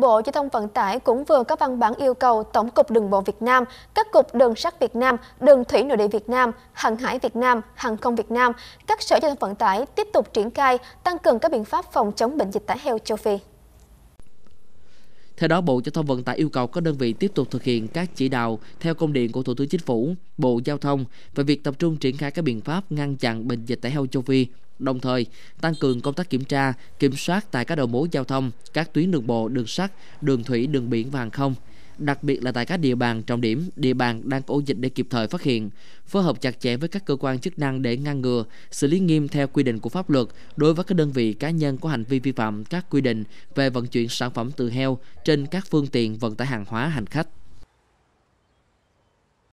Bộ Giao thông Vận tải cũng vừa có văn bản yêu cầu Tổng cục Đường bộ Việt Nam, các cục đường sắt Việt Nam, đường thủy nội địa Việt Nam, hàng hải Việt Nam, hàng không Việt Nam, các sở giao thông vận tải tiếp tục triển khai tăng cường các biện pháp phòng chống bệnh dịch tả heo châu Phi. Theo đó, Bộ Giao thông Vận tải yêu cầu các đơn vị tiếp tục thực hiện các chỉ đạo theo công điện của Thủ tướng Chính phủ, Bộ Giao thông về việc tập trung triển khai các biện pháp ngăn chặn bệnh dịch tả heo châu Phi đồng thời tăng cường công tác kiểm tra, kiểm soát tại các đầu mối giao thông, các tuyến đường bộ, đường sắt, đường thủy, đường biển và hàng không, đặc biệt là tại các địa bàn trọng điểm, địa bàn đang có ổ dịch để kịp thời phát hiện, phối hợp chặt chẽ với các cơ quan chức năng để ngăn ngừa, xử lý nghiêm theo quy định của pháp luật đối với các đơn vị cá nhân có hành vi vi phạm các quy định về vận chuyển sản phẩm từ heo trên các phương tiện vận tải hàng hóa hành khách.